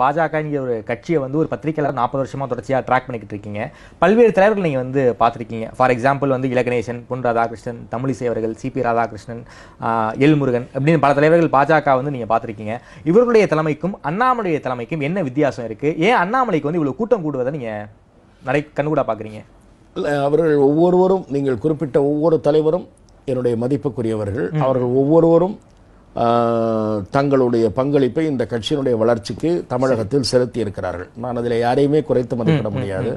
பாஜகங்கிற ஒரு கட்சியை வந்து ஒரு பத்திரிகையாளர் நாற்பது வருஷமாக தொடர்ச்சியாக ட்ராக் பண்ணிக்கிட்டு இருக்கீங்க பல்வேறு தலைவர்கள் நீங்கள் வந்து பார்த்துருக்கீங்க ஃபார் எக்ஸாம்பிள் வந்து இலகணேசன் பொன் ராதாகிருஷ்ணன் தமிழிசை அவர்கள் சிபி ராதாகிருஷ்ணன் எல் முருகன் அப்படின்னு பல தலைவர்கள் பாஜக வந்து நீங்கள் பார்த்துருக்கீங்க இவர்களுடைய தலைமைக்கும் அண்ணாமலைய தலைமைக்கும் என்ன வித்தியாசம் இருக்குது ஏன் அண்ணாமலைக்கு வந்து இவ்வளோ கூட்டம் கூடுவதை நீங்கள் நிறைய கண்கூடாக பார்க்குறீங்க அவர்கள் ஒவ்வொருவரும் நீங்கள் குறிப்பிட்ட ஒவ்வொரு தலைவரும் என்னுடைய மதிப்புக்குரியவர்கள் அவர்கள் ஒவ்வொருவரும் தங்களுடைய பங்களிப்பை இந்த கட்சியினுடைய வளர்ச்சிக்கு தமிழகத்தில் செலுத்தி இருக்கிறார்கள் நான் அதில் யாரையுமே குறைத்து மதிப்பிட முடியாது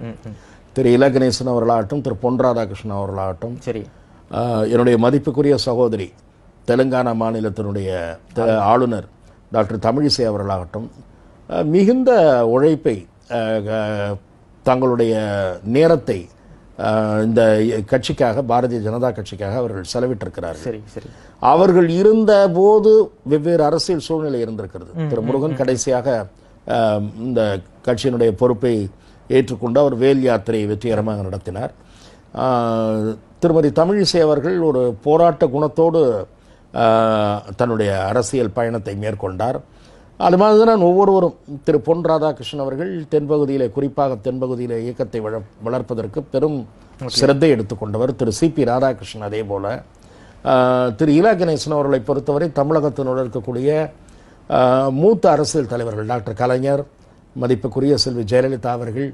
திரு இல கணேசன் அவர்களாகட்டும் திரு பொன் ராதாகிருஷ்ணன் அவர்களாகட்டும் சரி என்னுடைய மதிப்புக்குரிய சகோதரி தெலுங்கானா மாநிலத்தினுடைய ஆளுநர் டாக்டர் தமிழிசை அவர்களாகட்டும் மிகுந்த உழைப்பை தங்களுடைய நேரத்தை இந்த கட்சிக்காக பாரதிய ஜனதா கட்சிக்காக அவர்கள் செலவிட்டிருக்கிறார் சரி சரி அவர்கள் இருந்த போது வெவ்வேறு அரசியல் சூழ்நிலை இருந்திருக்கிறது திரு முருகன் கடைசியாக இந்த கட்சியினுடைய பொறுப்பை ஏற்றுக்கொண்டு அவர் வேல் யாத்திரையை வெற்றிகரமாக நடத்தினார் திருமதி தமிழிசை அவர்கள் ஒரு போராட்ட குணத்தோடு தன்னுடைய அரசியல் பயணத்தை மேற்கொண்டார் அது மாதிரி தான் ஒவ்வொருவரும் திரு பொன் ராதாகிருஷ்ணன் அவர்கள் தென்பகுதியில் குறிப்பாக தென்பகுதியில் இயக்கத்தை வளர்ப்பதற்கு பெரும் சிரத்தை எடுத்துக்கொண்டவர் திரு சி பி ராதாகிருஷ்ணன் அதே போல் திரு இலா கணேசன் அவர்களை பொறுத்தவரை தமிழகத்தினுடன் இருக்கக்கூடிய மூத்த அரசியல் தலைவர்கள் டாக்டர் கலைஞர் மதிப்புக்குரிய செல்வி ஜெயலலிதா அவர்கள்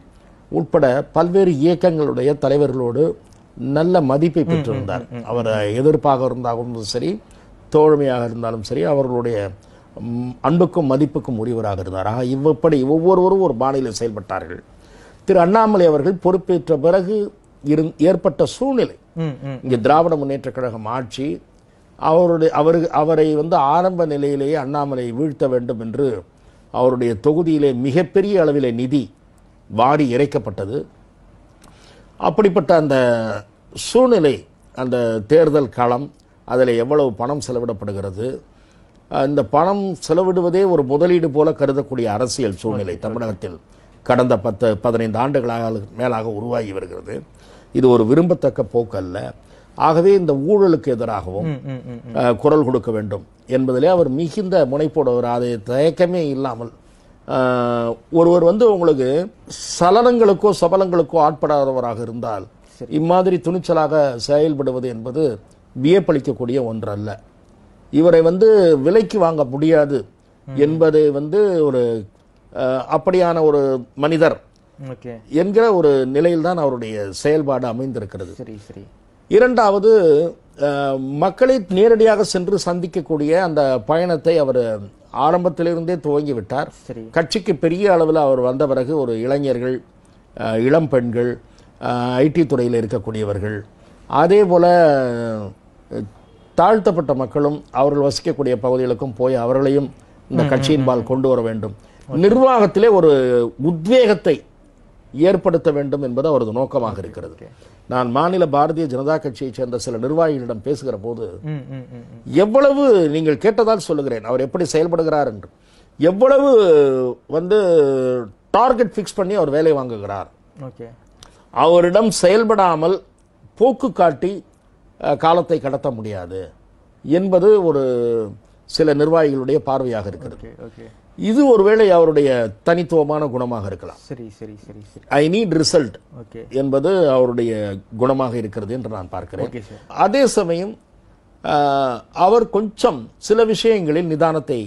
உட்பட பல்வேறு இயக்கங்களுடைய தலைவர்களோடு நல்ல மதிப்பை பெற்றிருந்தார் அவர் எதிர்ப்பாக இருந்தாலும் சரி தோழமையாக இருந்தாலும் சரி அவர்களுடைய அன்புக்கும் மதிப்புக்கும் உரியவராக இருந்தார் ஆக இவ்வப்படி ஒவ்வொருவரும் ஒரு பாணியில் செயல்பட்டார்கள் திரு அண்ணாமலை அவர்கள் பொறுப்பேற்ற பிறகு இரு ஏற்பட்ட சூழ்நிலை இங்கே திராவிட முன்னேற்ற கழகம் ஆட்சி அவருடைய அவரு அவரை வந்து ஆரம்ப நிலையிலேயே அண்ணாமலை வீழ்த்த வேண்டும் என்று அவருடைய தொகுதியிலே மிகப்பெரிய அளவிலே நிதி வாரி இறைக்கப்பட்டது அப்படிப்பட்ட அந்த சூழ்நிலை அந்த தேர்தல் களம் அதில் எவ்வளவு பணம் செலவிடப்படுகிறது இந்த பணம் செலவிடுவதே ஒரு முதலீடு போல கருதக்கூடிய அரசியல் சூழ்நிலை தமிழகத்தில் கடந்த பத்து பதினைந்து ஆண்டுகளாக மேலாக உருவாகி வருகிறது இது ஒரு விரும்பத்தக்க போக்கல்ல ஆகவே இந்த ஊழலுக்கு எதிராகவும் குரல் கொடுக்க வேண்டும் என்பதிலே அவர் மிகுந்த முனைப்போடுவர் அது தயக்கமே இல்லாமல் ஒருவர் வந்து உங்களுக்கு சலனங்களுக்கோ சபலங்களுக்கோ ஆட்படாதவராக இருந்தால் இம்மாதிரி துணிச்சலாக செயல்படுவது என்பது வியப்பளிக்கக்கூடிய ஒன்றல்ல இவரை வந்து விலைக்கு வாங்க முடியாது என்பதை வந்து ஒரு அப்படியான ஒரு மனிதர் என்கிற ஒரு நிலையில் தான் அவருடைய செயல்பாடு அமைந்திருக்கிறது இரண்டாவது மக்களை நேரடியாக சென்று சந்திக்கக்கூடிய அந்த பயணத்தை அவர் ஆரம்பத்திலிருந்தே துவங்கி விட்டார் கட்சிக்கு பெரிய அளவில் அவர் வந்த பிறகு ஒரு இளைஞர்கள் இளம் பெண்கள் ஐடி துறையில் இருக்கக்கூடியவர்கள் அதே போல் தாழ்த்தப்பட்ட மக்களும் அவர்கள் வசிக்கக்கூடிய பகுதிகளுக்கும் போய் அவர்களையும் இந்த கட்சியின்பால் கொண்டு வர வேண்டும் நிர்வாகத்திலே ஒரு உத்வேகத்தை ஏற்படுத்த வேண்டும் என்பது அவரது நோக்கமாக இருக்கிறது நான் மாநில பாரதிய ஜனதா கட்சியைச் சேர்ந்த சில நிர்வாகிகளிடம் பேசுகிற போது எவ்வளவு நீங்கள் கேட்டதால் சொல்லுகிறேன் அவர் எப்படி செயல்படுகிறார் என்று எவ்வளவு வந்து டார்கெட் பிக்ஸ் பண்ணி அவர் வேலை வாங்குகிறார் அவரிடம் செயல்படாமல் போக்கு காட்டி காலத்தை கடத்த முடியாது என்பது ஒரு சில நிர்வாகிகளுடைய பார்வையாக இருக்கிறது இது ஒருவேளை அவருடைய தனித்துவமான குணமாக இருக்கலாம் சரி சரி சரி சரி ஐ நீட் ரிசல்ட் என்பது அவருடைய குணமாக இருக்கிறது என்று நான் பார்க்கிறேன் அதே சமயம் அவர் கொஞ்சம் சில விஷயங்களில் நிதானத்தை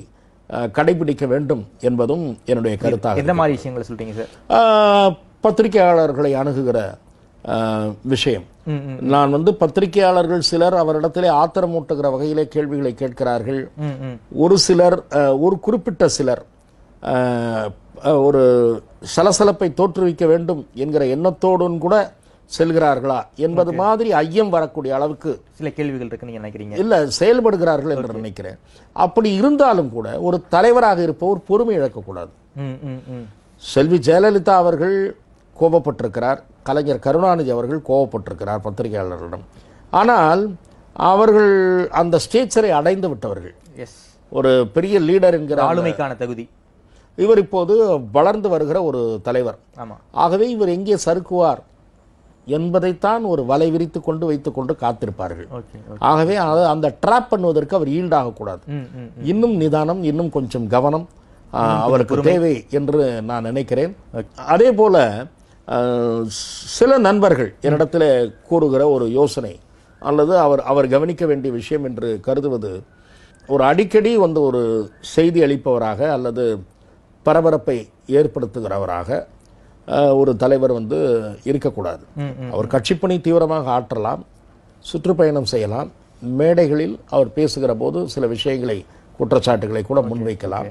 கடைபிடிக்க வேண்டும் என்பதும் என்னுடைய கருத்தாக எந்த மாதிரி விஷயங்களை சொல்றீங்க சார் பத்திரிகையாளர்களை அணுகுகிற விஷயம் நான் வந்து பத்திரிகையாளர்கள் சிலர் அவரிடத்திலே ஆத்திரமூட்டுகிற வகையிலே கேள்விகளை கேட்கிறார்கள் ஒரு சிலர் ஒரு குறிப்பிட்ட சிலர் ஒரு சலசலப்பை தோற்றுவிக்க வேண்டும் என்கிற எண்ணத்தோடும் கூட செல்கிறார்களா என்பது மாதிரி ஐயம் வரக்கூடிய அளவுக்கு சில கேள்விகள் இருக்கு நீங்க நினைக்கிறீங்க இல்ல செயல்படுகிறார்கள் என்று நினைக்கிறேன் அப்படி இருந்தாலும் கூட ஒரு தலைவராக இருப்பவர் பொறுமை இழக்கக்கூடாது செல்வி ஜெயலலிதா அவர்கள் கோபப்பட்டிருக்கிறார் கலைஞர் கருணாநிதி அவர்கள் கோபப்பட்டிருக்கிறார் பத்திரிகையாளர்களிடம் ஆனால் அவர்கள் அந்த ஸ்டேச்சரை அடைந்து விட்டவர்கள் எஸ் ஒரு பெரிய லீடர் என்கிற ஆளுமைக்கான தகுதி இவர் இப்போது வளர்ந்து வருகிற ஒரு தலைவர் ஆமாம் ஆகவே இவர் எங்கே சறுக்குவார் என்பதைத்தான் ஒரு வலை விரித்து கொண்டு வைத்துக்கொண்டு காத்திருப்பார்கள் ஆகவே அந்த ட்ராப் பண்ணுவதற்கு அவர் கூடாது இன்னும் நிதானம் இன்னும் கொஞ்சம் கவனம் அவருக்கு தேவை என்று நான் நினைக்கிறேன் அதே போல சில நண்பர்கள் என்னிடத்தில் கூறுகிற ஒரு யோசனை அல்லது அவர் அவர் கவனிக்க வேண்டிய விஷயம் என்று கருதுவது ஒரு அடிக்கடி வந்து ஒரு செய்தி அளிப்பவராக அல்லது பரபரப்பை ஏற்படுத்துகிறவராக ஒரு தலைவர் வந்து இருக்கக்கூடாது அவர் கட்சிப்பணி தீவிரமாக ஆற்றலாம் சுற்றுப்பயணம் செய்யலாம் மேடைகளில் அவர் பேசுகிற போது சில விஷயங்களை குற்றச்சாட்டுகளை கூட முன்வைக்கலாம்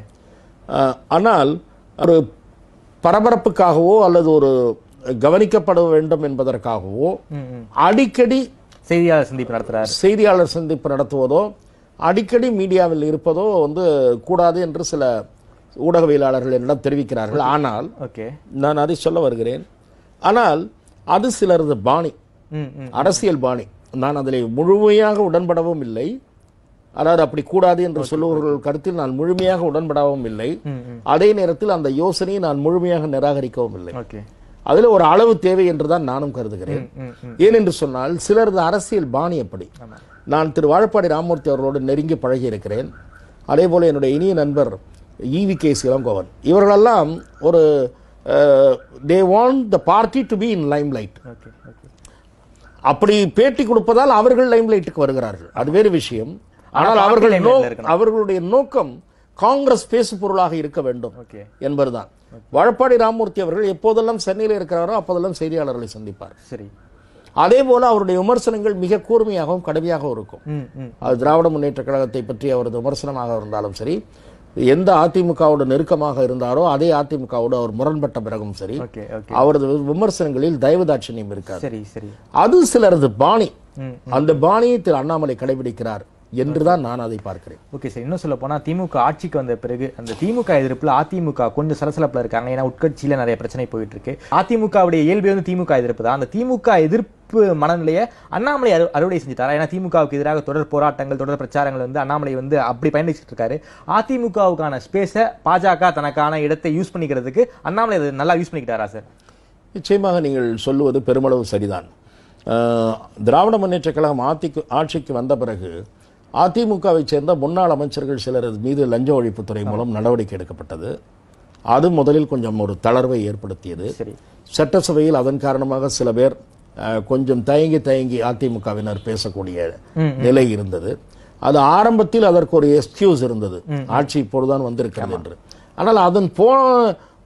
ஆனால் ஒரு பரபரப்புக்காகவோ அல்லது ஒரு கவனிக்கப்பட வேண்டும் என்பதற்காகவோ அடிக்கடி செய்தியாளர் சந்திப்பு நடத்துறார் செய்தியாளர் சந்திப்பு நடத்துவதோ அடிக்கடி மீடியாவில் இருப்பதோ வந்து கூடாது என்று சில ஊடகவியலாளர்கள் என்னிடம் தெரிவிக்கிறார்கள் ஆனால் நான் அதை சொல்ல வருகிறேன் ஆனால் அது சிலரது பாணி அரசியல் பாணி நான் அதில் முழுமையாக உடன்படவும் இல்லை அதாவது அப்படி கூடாது என்று சொல்லுவவர்கள் கருத்தில் நான் முழுமையாக உடன்படவும் இல்லை அதே நேரத்தில் அந்த யோசனையை நான் முழுமையாக நிராகரிக்கவும் இல்லை அதில் ஒரு அளவு தேவை என்றுதான் நானும் கருதுகிறேன் ஏனென்று சொன்னால் சிலரது அரசியல் பாணி அப்படி நான் திரு வாழப்பாடி ராமமூர்த்தி அவர்களோடு நெருங்கி பழகி இருக்கிறேன் அதே போல என்னுடைய இனிய நண்பர் இவி கே இளங்கோவன் இவர்களெல்லாம் ஒரு they want the party to be in limelight அப்படி பேட்டி கொடுப்பதால் அவர்கள் லைம் லைட்டுக்கு வருகிறார்கள் அது வேறு விஷயம் ஆனால் அவர்கள் அவர்களுடைய நோக்கம் காங்கிரஸ் பேசு பொருளாக இருக்க வேண்டும் என்பதுதான் வழப்பாடி ராமூர்த்தி அவர்கள் எப்போதெல்லாம் சென்னையில் இருக்கிறாரோ அப்போதெல்லாம் செய்தியாளர்களை சந்திப்பார் சரி அதே போல அவருடைய விமர்சனங்கள் மிக கூர்மையாகவும் கடுமையாகவும் இருக்கும் அது திராவிட முன்னேற்ற கழகத்தை பற்றி அவரது விமர்சனமாக இருந்தாலும் சரி எந்த அதிமுகவோட நெருக்கமாக இருந்தாரோ அதே அதிமுகவோட அவர் முரண்பட்ட பிறகும் சரி அவரது விமர்சனங்களில் தயவுதாட்சணியம் இருக்காது அது சிலரது பாணி அந்த பாணியை திரு அண்ணாமலை கடைபிடிக்கிறார் என்றுதான் நான் அதை பார்க்கிறேன் ஓகே சார் இன்னும் சொல்ல போனால் திமுக ஆட்சிக்கு வந்த பிறகு அந்த திமுக எதிர்ப்பில் அதிமுக கொஞ்சம் சலசலப்பில் இருக்காங்க ஏன்னா உட்கட்சியில் நிறைய பிரச்சனை போயிட்டு இருக்கு அதிமுகவுடைய இயல்பு வந்து திமுக எதிர்ப்பு தான் அந்த திமுக எதிர்ப்பு மனநிலையை அண்ணாமலை அறு அறுவடை செஞ்சுட்டாரா ஏன்னா திமுகவுக்கு எதிராக தொடர் போராட்டங்கள் தொடர் பிரச்சாரங்கள் வந்து அண்ணாமலை வந்து அப்படி பயணிச்சுட்டு இருக்காரு அதிமுகவுக்கான ஸ்பேஸை பாஜக தனக்கான இடத்தை யூஸ் பண்ணிக்கிறதுக்கு அண்ணாமலை அதை நல்லா யூஸ் பண்ணிக்கிட்டாரா சார் நிச்சயமாக நீங்கள் சொல்லுவது பெருமளவு சரிதான் திராவிட முன்னேற்ற கழகம் ஆத்திக்கு ஆட்சிக்கு வந்த பிறகு அதிமுகவை சேர்ந்த முன்னாள் அமைச்சர்கள் சிலர் மீது லஞ்ச ஒழிப்புத்துறை மூலம் நடவடிக்கை எடுக்கப்பட்டது அது முதலில் கொஞ்சம் ஒரு தளர்வை ஏற்படுத்தியது சட்டசபையில் அதன் காரணமாக சில பேர் கொஞ்சம் தயங்கி தயங்கி அதிமுகவினர் பேசக்கூடிய நிலை இருந்தது அது ஆரம்பத்தில் அதற்கு ஒரு எக்ஸ்கியூஸ் இருந்தது ஆட்சி இப்போதுதான் வந்திருக்கிறது என்று ஆனால் அதன் போன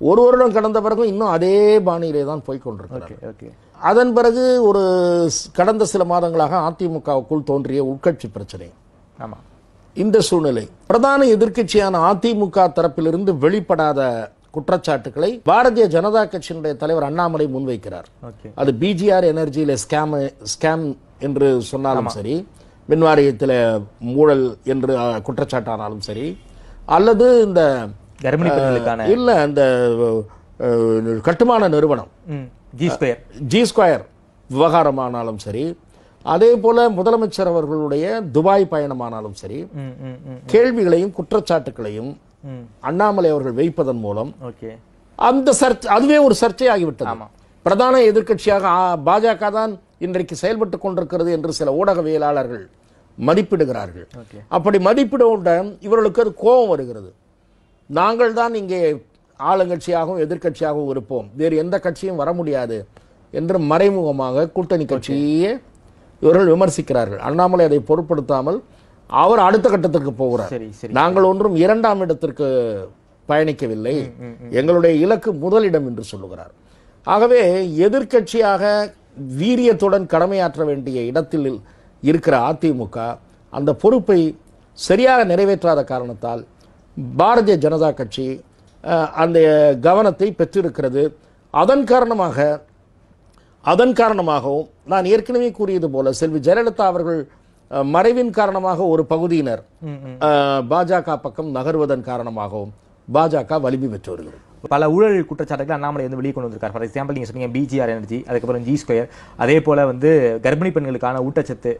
ஒரு வருடம் கடந்த பிறகு இன்னும் அதே பாணியிலே தான் போய்கொண்டிருக்கிறது அதன் பிறகு ஒரு கடந்த சில மாதங்களாக அதிமுகவுக்குள் தோன்றிய உட்கட்சி பிரச்சனை ஆமாம் இந்த சூழ்நிலை பிரதான எதிர்க்கட்சியான அதிமுக தரப்பிலிருந்து வெளிப்படாத குற்றச்சாட்டுகளை பாரதிய ஜனதா கட்சியினுடைய தலைவர் அண்ணாமலை முன்வைக்கிறார் அது பிஜிஆர் எனர்ஜியில ஸ்கேம் ஸ்கேம் என்று சொன்னாலும் சரி மின்வாரியத்தில் மூழல் என்று குற்றச்சாட்டானாலும் சரி அல்லது இந்த இல்ல இந்த கட்டுமான நிறுவனம் ஜி ஸ்கொயர் விவகாரமானாலும் சரி அதே போல முதலமைச்சர் அவர்களுடைய துபாய் பயணமானாலும் சரி கேள்விகளையும் குற்றச்சாட்டுகளையும் அண்ணாமலை அவர்கள் வைப்பதன் மூலம் அந்த சர்ச்சை அதுவே ஒரு சர்ச்சை ஆகிவிட்டது பிரதான எதிர்கட்சியாக பாஜக தான் இன்றைக்கு செயல்பட்டு கொண்டிருக்கிறது என்று சில ஊடகவியலாளர்கள் மதிப்பிடுகிறார்கள் அப்படி மதிப்பிடவுடன் இவர்களுக்கு அது கோபம் வருகிறது நாங்கள் தான் இங்கே ஆளுங்கட்சியாகவும் எதிர்கட்சியாகவும் இருப்போம் வேறு எந்த கட்சியும் வர முடியாது என்று மறைமுகமாக கூட்டணி கட்சியே இவர்கள் விமர்சிக்கிறார்கள் அண்ணாமலை அதை பொருட்படுத்தாமல் அவர் அடுத்த கட்டத்திற்கு போகிறார் நாங்கள் ஒன்றும் இரண்டாம் இடத்திற்கு பயணிக்கவில்லை எங்களுடைய இலக்கு முதலிடம் என்று சொல்லுகிறார் ஆகவே எதிர்கட்சியாக வீரியத்துடன் கடமையாற்ற வேண்டிய இடத்தில் இருக்கிற அதிமுக அந்த பொறுப்பை சரியாக நிறைவேற்றாத காரணத்தால் பாரதிய ஜனதா கட்சி அந்த கவனத்தை பெற்றிருக்கிறது அதன் காரணமாக அதன் காரணமாகவும் நான் ஏற்கனவே கூறியது போல செல்வி ஜெயலலிதா அவர்கள் மறைவின் காரணமாக ஒரு பகுதியினர் பாஜக பக்கம் நகர்வதன் காரணமாகவும் பாஜக வலிமை பெற்று வருகிறது பல ஊழல் குற்றச்சாட்டுகள் அண்ணாமலை வந்து வெளியே கொண்டு வந்திருக்காரு ஃபார் எக்ஸாம்பிள் நீங்கள் சொன்னீங்க பிஜிஆர் எனர்ஜி அதுக்கப்புறம் ஜி ஸ்கொயர் அதே போல் வந்து கர்ப்பிணி பெண்களுக்கான ஊட்டச்சத்து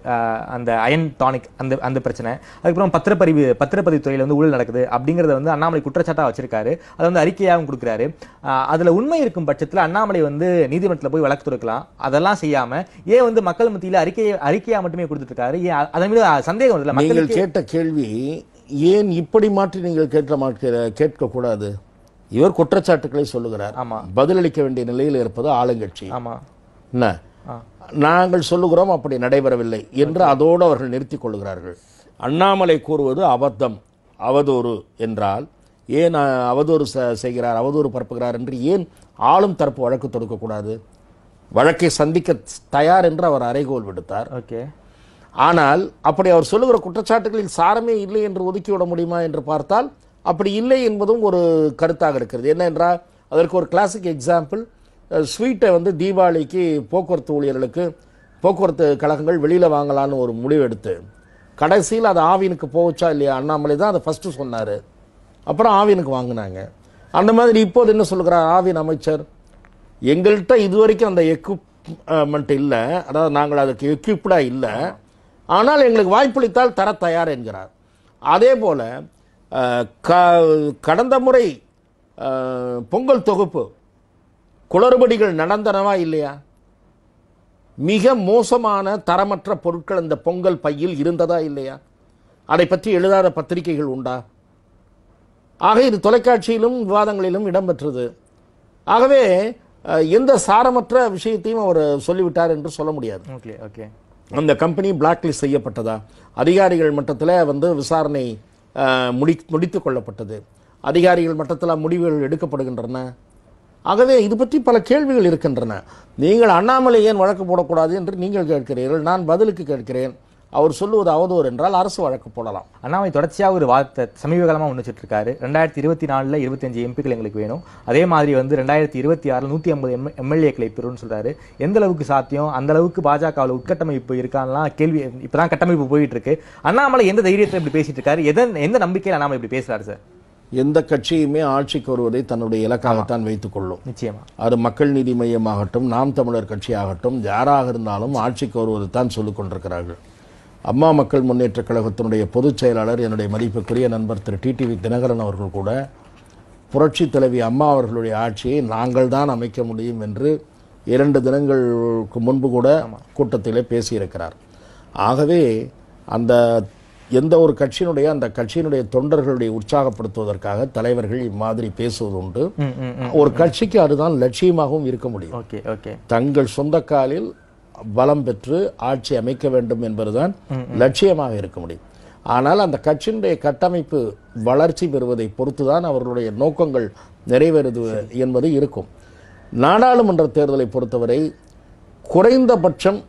அந்த அயன் டானிக் அந்த அந்த பிரச்சனை அதுக்கப்புறம் பத்திரப்பதிவு பத்திரப்பதிவு துறையில் வந்து ஊழல் நடக்குது அப்படிங்கிறத வந்து அண்ணாமலை குற்றச்சாட்டாக வச்சிருக்காரு அதை வந்து அறிக்கையாகவும் கொடுக்குறாரு அதில் உண்மை இருக்கும் பட்சத்தில் அண்ணாமலை வந்து நீதிமன்றத்தில் போய் வழக்கு தொடுக்கலாம் அதெல்லாம் செய்யாமல் ஏன் வந்து மக்கள் மத்தியில் அறிக்கையை அறிக்கையாக மட்டுமே கொடுத்துருக்காரு ஏன் அதன் மீது சந்தேகம் இல்லை மக்கள் கேட்ட கேள்வி ஏன் இப்படி மாற்றி நீங்கள் கேட்க மாட்கிற கேட்கக்கூடாது இவர் குற்றச்சாட்டுக்களை சொல்லுகிறார் பதிலளிக்க வேண்டிய நிலையில் இருப்பது ஆளுங்கட்சி என்ன நாங்கள் சொல்லுகிறோம் அப்படி நடைபெறவில்லை என்று அதோடு அவர்கள் நிறுத்திக் கொள்கிறார்கள் அண்ணாமலை கூறுவது அபத்தம் அவதூறு என்றால் ஏன் அவதூறு செய்கிறார் அவதூறு பரப்புகிறார் என்று ஏன் ஆளும் தரப்பு வழக்கு தொடுக்கக்கூடாது வழக்கை சந்திக்க தயார் என்று அவர் அறைகோல் விடுத்தார் ஓகே ஆனால் அப்படி அவர் சொல்லுகிற குற்றச்சாட்டுகளில் சாரமே இல்லை என்று ஒதுக்கிவிட முடியுமா என்று பார்த்தால் அப்படி இல்லை என்பதும் ஒரு கருத்தாக இருக்கிறது என்னென்றால் அதற்கு ஒரு கிளாசிக் எக்ஸாம்பிள் ஸ்வீட்டை வந்து தீபாவளிக்கு போக்குவரத்து ஊழியர்களுக்கு போக்குவரத்து கழகங்கள் வெளியில் வாங்கலான்னு ஒரு முடிவு எடுத்து கடைசியில் அது ஆவினுக்கு போச்சா இல்லையா அண்ணாமலை தான் அதை ஃபஸ்ட்டு சொன்னார் அப்புறம் ஆவினுக்கு வாங்கினாங்க அந்த மாதிரி இப்போது என்ன சொல்கிறார் ஆவின் அமைச்சர் எங்கள்கிட்ட இது வரைக்கும் அந்த எக்யூப்மெண்ட் இல்லை அதாவது நாங்கள் அதுக்கு எக்யூப்டாக இல்லை ஆனால் எங்களுக்கு வாய்ப்பளித்தால் தர தயார் என்கிறார் அதே போல் கடந்த முறை பொங்கல் தொகுப்பு குளறுபடிகள் நடந்தனவா இல்லையா மிக மோசமான தரமற்ற பொருட்கள் அந்த பொங்கல் பையில் இருந்ததா இல்லையா அதை பற்றி எழுதாத பத்திரிகைகள் உண்டா ஆக இது தொலைக்காட்சியிலும் விவாதங்களிலும் இடம்பெற்றது ஆகவே எந்த சாரமற்ற விஷயத்தையும் அவர் சொல்லிவிட்டார் என்று சொல்ல முடியாது ஓகே ஓகே அந்த கம்பெனி பிளாக்லிஸ்ட் செய்யப்பட்டதா அதிகாரிகள் மட்டத்தில் வந்து விசாரணை முடி முடித்து கொள்ளப்பட்டது அதிகாரிகள் மட்டத்தில் முடிவுகள் எடுக்கப்படுகின்றன ஆகவே இது பற்றி பல கேள்விகள் இருக்கின்றன நீங்கள் அண்ணாமலை ஏன் வழக்கு போடக்கூடாது என்று நீங்கள் கேட்கிறீர்கள் நான் பதிலுக்கு கேட்கிறேன் அவர் சொல்லுவது அவதூறு என்றால் அரசு வழக்கு போடலாம் அண்ணாமலை தொடர்ச்சியாக ஒரு வார்த்தை சமீப காலமாக முன்னிச்சிட்டு இருக்காரு ரெண்டாயிரத்தி இருபத்தி நாலில் இருபத்தஞ்சு எம்பிக்கள் எங்களுக்கு வேணும் அதே மாதிரி வந்து ரெண்டாயிரத்தி இருபத்தி ஆறில் நூற்றி ஐம்பது எம் எம்எல்ஏக்களை பெறும்னு சொல்கிறாரு எந்த அளவுக்கு சாத்தியம் அந்த அளவுக்கு பாஜகவில் உட்கட்டமைப்பு இருக்கான்லாம் கேள்வி இப்போ தான் கட்டமைப்பு போயிட்டு இருக்கு அண்ணாமலை எந்த தைரியத்தில் இப்படி பேசிட்டு இருக்காரு எதன் எந்த நம்பிக்கையில் அண்ணாமலை இப்படி பேசுறாரு சார் எந்த கட்சியுமே ஆட்சிக்கு வருவதை தன்னுடைய இலக்காகத்தான் வைத்துக் கொள்ளும் அது மக்கள் நீதி மையமாகட்டும் நாம் தமிழர் கட்சியாகட்டும் யாராக இருந்தாலும் ஆட்சிக்கு வருவதை தான் சொல்லிக் கொண்டிருக்கிறார்கள் அம்மா மக்கள் முன்னேற்ற கழகத்தினுடைய பொதுச் செயலாளர் என்னுடைய மதிப்புக்குரிய நண்பர் திரு டிடிவி தினகரன் அவர்கள் கூட புரட்சி தலைவி அம்மா அவர்களுடைய ஆட்சியை நாங்கள் தான் அமைக்க முடியும் என்று இரண்டு தினங்களுக்கு முன்பு கூட கூட்டத்திலே பேசியிருக்கிறார் ஆகவே அந்த எந்த ஒரு கட்சியினுடைய அந்த கட்சியினுடைய தொண்டர்களுடைய உற்சாகப்படுத்துவதற்காக தலைவர்கள் இம்மாதிரி பேசுவது உண்டு ஒரு கட்சிக்கு அதுதான் லட்சியமாகவும் இருக்க முடியும் தங்கள் சொந்த காலில் பலம் பெற்று ஆட்சி அமைக்க வேண்டும் என்பதுதான் லட்சியமாக இருக்க முடியும் ஆனால் அந்த கட்சியினுடைய கட்டமைப்பு வளர்ச்சி பெறுவதை பொறுத்துதான் அவர்களுடைய நோக்கங்கள் நிறைவேறுது என்பது இருக்கும் நாடாளுமன்ற தேர்தலை பொறுத்தவரை குறைந்தபட்சம்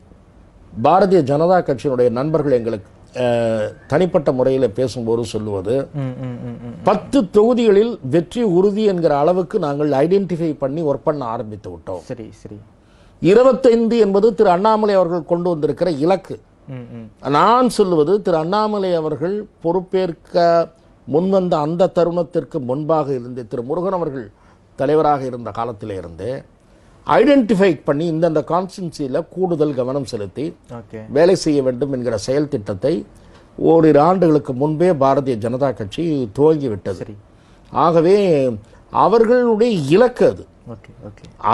பாரதிய ஜனதா கட்சியினுடைய நண்பர்கள் எங்களுக்கு தனிப்பட்ட முறையில் பேசும்போது சொல்லுவது பத்து தொகுதிகளில் வெற்றி உறுதி என்கிற அளவுக்கு நாங்கள் ஐடென்டிஃபை பண்ணி ஒர்க் பண்ண ஆரம்பித்து விட்டோம் சரி சரி இருபத்தைந்து என்பது திரு அண்ணாமலை அவர்கள் கொண்டு வந்திருக்கிற இலக்கு நான் சொல்லுவது திரு அண்ணாமலை அவர்கள் பொறுப்பேற்க முன்வந்த அந்த தருணத்திற்கு முன்பாக இருந்து திரு முருகன் அவர்கள் தலைவராக இருந்த காலத்தில் இருந்து ஐடென்டிஃபை பண்ணி இந்தந்த கான்ஸ்டன்சியில் கூடுதல் கவனம் செலுத்தி வேலை செய்ய வேண்டும் என்கிற செயல் திட்டத்தை ஓரிரு ஆண்டுகளுக்கு முன்பே பாரதிய ஜனதா கட்சி துவங்கிவிட்டது ஆகவே அவர்களுடைய இலக்கு அது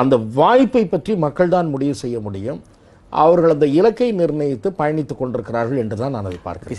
அந்த வாய்ப்பை பற்றி மக்கள் தான் முடிவு செய்ய முடியும் அவர்கள் அந்த இலக்கை நிர்ணயித்து பயணித்துக் கொண்டிருக்கிறார்கள் என்று தான் நான் அதை பார்க்கிறேன்